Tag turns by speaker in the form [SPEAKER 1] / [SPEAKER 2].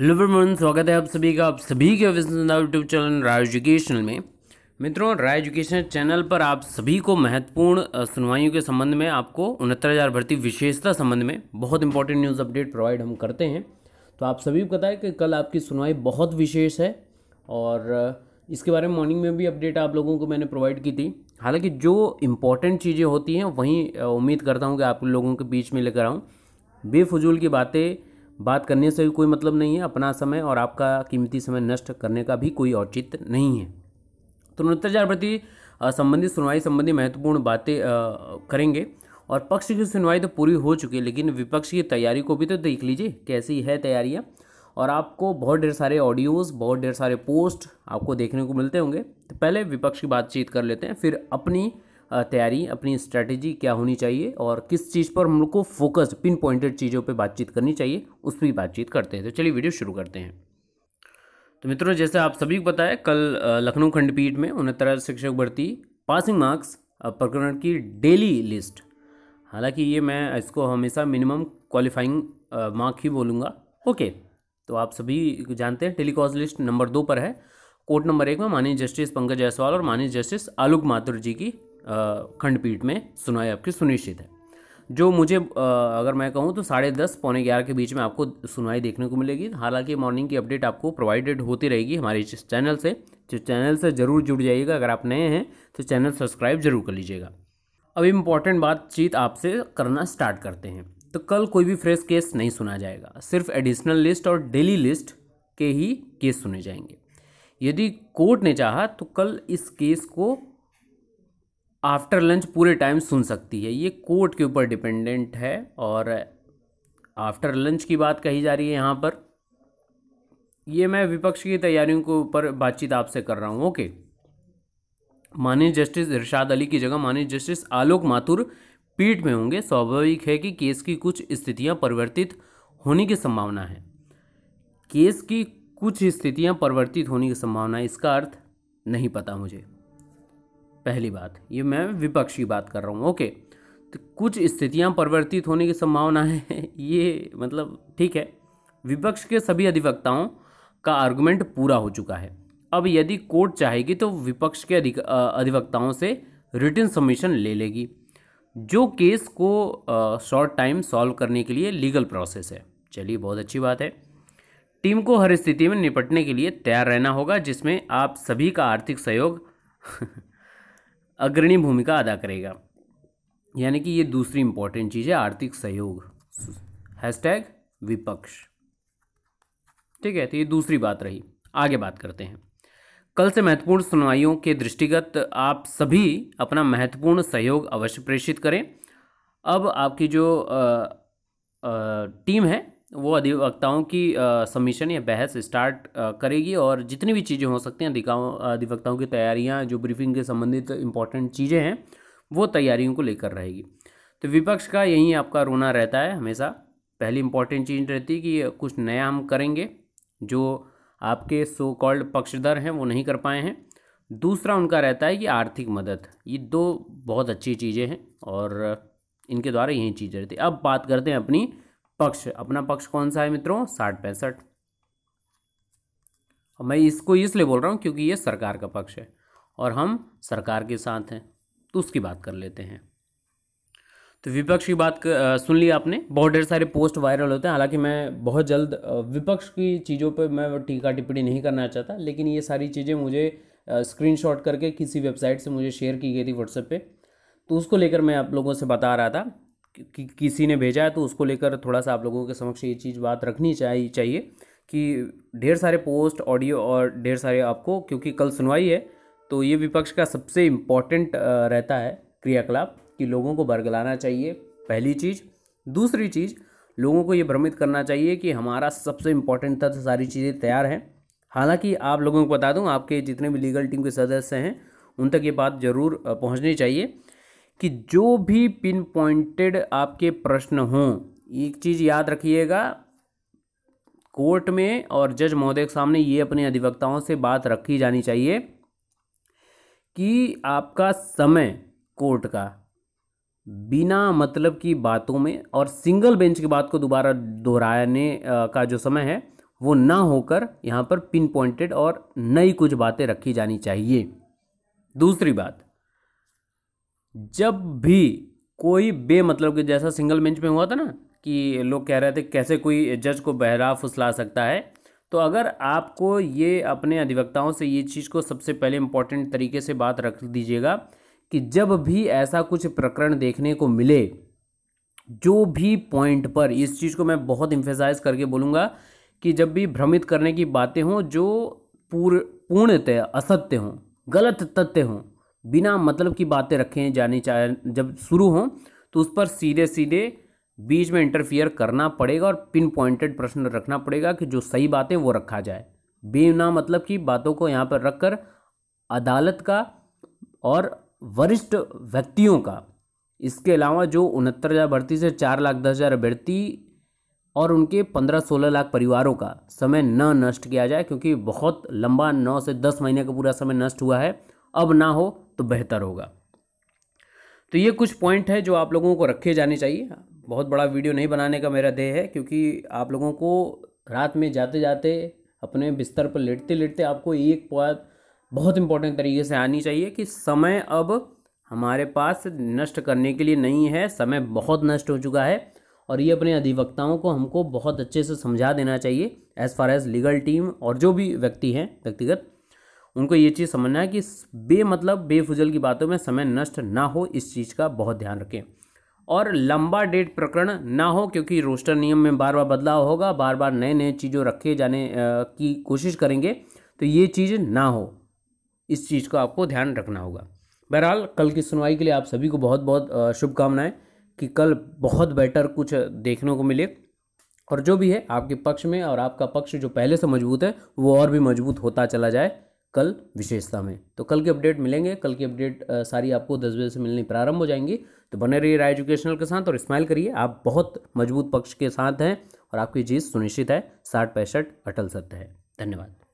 [SPEAKER 1] लिवरमोन स्वागत है आप सभी का आप सभी के यूट्यूब चैनल राय एजुकेशनल में मित्रों राय एजुकेशन चैनल पर आप सभी को महत्वपूर्ण सुनवाइयों के संबंध में आपको उनहत्तर हज़ार भर्ती विशेषता संबंध में बहुत इंपॉर्टेंट न्यूज़ अपडेट प्रोवाइड हम करते हैं तो आप सभी को पता है कि कल आपकी सुनवाई बहुत विशेष है और इसके बारे में मॉर्निंग में भी अपडेट आप लोगों को मैंने प्रोवाइड की थी हालांकि जो इंपॉर्टेंट चीज़ें होती हैं वहीं उम्मीद करता हूँ कि आप लोगों के बीच में लेकर आऊँ बेफजूल की बातें बात करने से भी कोई मतलब नहीं है अपना समय और आपका कीमती समय नष्ट करने का भी कोई औचित्य नहीं है तो नृत्याचार प्रति संबंधित सुनवाई संबंधी महत्वपूर्ण बातें करेंगे और पक्ष की सुनवाई तो पूरी हो चुकी है लेकिन विपक्ष की तैयारी को भी तो देख लीजिए कैसी है तैयारियाँ और आपको बहुत ढेर सारे ऑडियोज़ बहुत ढेर सारे पोस्ट आपको देखने को मिलते होंगे तो पहले विपक्ष की बातचीत कर लेते हैं फिर अपनी तैयारी अपनी स्ट्रैटेजी क्या होनी चाहिए और किस चीज़ पर हम लोग को फोकस पिन पॉइंटेड चीज़ों पर बातचीत करनी चाहिए उस पर बातचीत करते हैं तो चलिए वीडियो शुरू करते हैं तो मित्रों जैसे आप सभी को पता है कल लखनऊ खंडपीठ में उनहत्तर शिक्षक भर्ती पासिंग मार्क्स प्रकरण की डेली लिस्ट हालांकि ये मैं इसको हमेशा मिनिमम क्वालिफाइंग मार्क ही बोलूँगा ओके तो आप सभी जानते हैं टेलीकॉज लिस्ट नंबर दो पर है कोर्ट नंबर एक में माननीय जस्टिस पंकज जायसवाल और माननीय जस्टिस आलोक माथुर जी की खंडपीठ में सुनाई आपकी सुनिश्चित है जो मुझे अगर मैं कहूँ तो साढ़े दस पौने ग्यारह के बीच में आपको सुनवाई देखने को मिलेगी हालांकि मॉर्निंग की अपडेट आपको प्रोवाइडेड होती रहेगी हमारे इस चैनल से जो चैनल से ज़रूर जुड़ जाइएगा अगर आप नए हैं तो चैनल सब्सक्राइब जरूर कर लीजिएगा अब इम्पॉर्टेंट बातचीत आपसे करना स्टार्ट करते हैं तो कल कोई भी फ्रेश केस नहीं सुना जाएगा सिर्फ एडिशनल लिस्ट और डेली लिस्ट के ही केस सुने जाएंगे यदि कोर्ट ने चाहा तो कल इस केस को आफ्टर लंच पूरे टाइम सुन सकती है ये कोर्ट के ऊपर डिपेंडेंट है और आफ्टर लंच की बात कही जा रही है यहाँ पर ये मैं विपक्ष की तैयारियों के ऊपर बातचीत आपसे कर रहा हूँ ओके माननीय जस्टिस इरशाद अली की जगह माननीय जस्टिस आलोक माथुर पीठ में होंगे स्वाभाविक है कि केस की कुछ स्थितियाँ परिवर्तित होने की संभावना है केस की कुछ स्थितियाँ परिवर्तित होने की संभावना इसका अर्थ नहीं पता मुझे पहली बात ये मैं विपक्ष की बात कर रहा हूँ ओके तो कुछ स्थितियाँ परिवर्तित होने की संभावना है ये मतलब ठीक है विपक्ष के सभी अधिवक्ताओं का आर्गूमेंट पूरा हो चुका है अब यदि कोर्ट चाहेगी तो विपक्ष के अधिवक्ताओं से रिटर्न सबमिशन ले लेगी जो केस को शॉर्ट टाइम सॉल्व करने के लिए लीगल प्रोसेस है चलिए बहुत अच्छी बात है टीम को हर स्थिति में निपटने के लिए तैयार रहना होगा जिसमें आप सभी का आर्थिक सहयोग अग्रणी भूमिका अदा करेगा यानी कि ये दूसरी इंपॉर्टेंट चीज़ है आर्थिक सहयोग हैशटैग विपक्ष ठीक है तो ये दूसरी बात रही आगे बात करते हैं कल से महत्वपूर्ण सुनवाइयों के दृष्टिगत आप सभी अपना महत्वपूर्ण सहयोग अवश्य प्रेषित करें अब आपकी जो आ, आ, टीम है वो अधिवक्ताओं की सबमिशन या बहस स्टार्ट करेगी और जितनी भी चीज़ें हो सकती हैं अधिकाओं अधिवक्ताओं की तैयारियां जो ब्रीफिंग के संबंधित इंपॉर्टेंट चीज़ें हैं वो तैयारियों को लेकर रहेगी तो विपक्ष का यही आपका रोना रहता है हमेशा पहली इंपॉर्टेंट चीज़ रहती है कि कुछ नया हम करेंगे जो आपके सो कॉल्ड पक्षधर हैं वो नहीं कर पाए हैं दूसरा उनका रहता है कि आर्थिक मदद ये दो बहुत अच्छी चीज़ें हैं और इनके द्वारा यही चीज़ रहती है अब बात करते हैं अपनी पक्ष अपना पक्ष कौन सा है मित्रों साठ पैंसठ मैं इसको इसलिए बोल रहा हूँ क्योंकि ये सरकार का पक्ष है और हम सरकार के साथ हैं तो उसकी बात कर लेते हैं तो विपक्ष की बात कर, आ, सुन ली आपने बहुत ढेर सारे पोस्ट वायरल होते हैं हालांकि मैं बहुत जल्द विपक्ष की चीज़ों पर मैं टीका टिप्पणी नहीं करना चाहता लेकिन ये सारी चीज़ें मुझे स्क्रीनशॉट करके किसी वेबसाइट से मुझे शेयर की गई थी व्हाट्सएप पे तो उसको लेकर मैं आप लोगों से बता रहा था कि, किसी ने भेजा है तो उसको लेकर थोड़ा सा आप लोगों के समक्ष ये चीज़ बात रखनी चाहिए चाहिए कि ढेर सारे पोस्ट ऑडियो और ढेर सारे आपको क्योंकि कल सुनवाई है तो ये विपक्ष का सबसे इम्पॉर्टेंट रहता है क्रियाकलाप कि लोगों को बरगलाना चाहिए पहली चीज़ दूसरी चीज़ लोगों को ये भ्रमित करना चाहिए कि हमारा सबसे इम्पॉर्टेंट तथ्य सारी चीज़ें तैयार हैं हालांकि आप लोगों को बता दूं आपके जितने भी लीगल टीम के सदस्य हैं उन तक ये बात ज़रूर पहुंचनी चाहिए कि जो भी पिन पॉइंटेड आपके प्रश्न हों एक चीज़ याद रखिएगा कोर्ट में और जज महोदय के सामने ये अपने अधिवक्ताओं से बात रखी जानी चाहिए कि आपका समय कोर्ट का बिना मतलब की बातों में और सिंगल बेंच की बात को दोबारा दोहराने का जो समय है वो ना होकर यहाँ पर पिन पॉइंटेड और नई कुछ बातें रखी जानी चाहिए दूसरी बात जब भी कोई बेमतलब के जैसा सिंगल बेंच में हुआ था ना कि लोग कह रहे थे कैसे कोई जज को बहरा फुसला सकता है तो अगर आपको ये अपने अधिवक्ताओं से ये चीज़ को सबसे पहले इम्पॉर्टेंट तरीके से बात रख दीजिएगा कि जब भी ऐसा कुछ प्रकरण देखने को मिले जो भी पॉइंट पर इस चीज़ को मैं बहुत इम्फेसाइज करके बोलूँगा कि जब भी भ्रमित करने की बातें हों जो पूर्ण पूर्णतः असत्य हों गलत तथ्य हों बिना मतलब की बातें रखें जानी चाहे जब शुरू हों तो उस पर सीधे सीधे बीच में इंटरफियर करना पड़ेगा और पिन पॉइंटेड प्रश्न रखना पड़ेगा कि जो सही बातें वो रखा जाए बिना मतलब की बातों को यहाँ पर रखकर अदालत का और वरिष्ठ व्यक्तियों का इसके अलावा जो उनहत्तर हज़ार भर्ती से चार लाख दस हज़ार अभ्यर्थी और उनके पंद्रह सोलह लाख परिवारों का समय न नष्ट किया जाए क्योंकि बहुत लंबा नौ से दस महीने का पूरा समय नष्ट हुआ है अब ना हो तो बेहतर होगा तो ये कुछ पॉइंट है जो आप लोगों को रखे जाने चाहिए बहुत बड़ा वीडियो नहीं बनाने का मेरा देह है क्योंकि आप लोगों को रात में जाते जाते अपने बिस्तर पर लेटते लेटते आपको एक बात बहुत इंपॉर्टेंट तरीके से आनी चाहिए कि समय अब हमारे पास नष्ट करने के लिए नहीं है समय बहुत नष्ट हो चुका है और ये अपने अधिवक्ताओं को हमको बहुत अच्छे से समझा देना चाहिए as far as legal team और जो भी व्यक्ति हैं व्यक्तिगत उनको ये चीज़ समझना है कि बे मतलब बेफुजल की बातों में समय नष्ट ना हो इस चीज़ का बहुत ध्यान रखें और लंबा डेट प्रकरण ना हो क्योंकि रोस्टर नियम में बार बार बदलाव होगा बार बार नए नए चीज़ों रखे जाने की कोशिश करेंगे तो ये चीज़ ना हो इस चीज़ का आपको ध्यान रखना होगा बहरहाल कल की सुनवाई के लिए आप सभी को बहुत बहुत शुभकामनाएं कि कल बहुत बेटर कुछ देखने को मिले और जो भी है आपके पक्ष में और आपका पक्ष जो पहले से मजबूत है वो और भी मजबूत होता चला जाए कल विशेषता में तो कल की अपडेट मिलेंगे कल की अपडेट सारी आपको दस बजे से मिलनी प्रारंभ हो जाएंगी तो बने रहिए राय एजुकेशनल के साथ और स्माइल करिए आप बहुत मजबूत पक्ष के साथ हैं और आपकी जीत सुनिश्चित है साठ पैंसठ अटल सत्य है धन्यवाद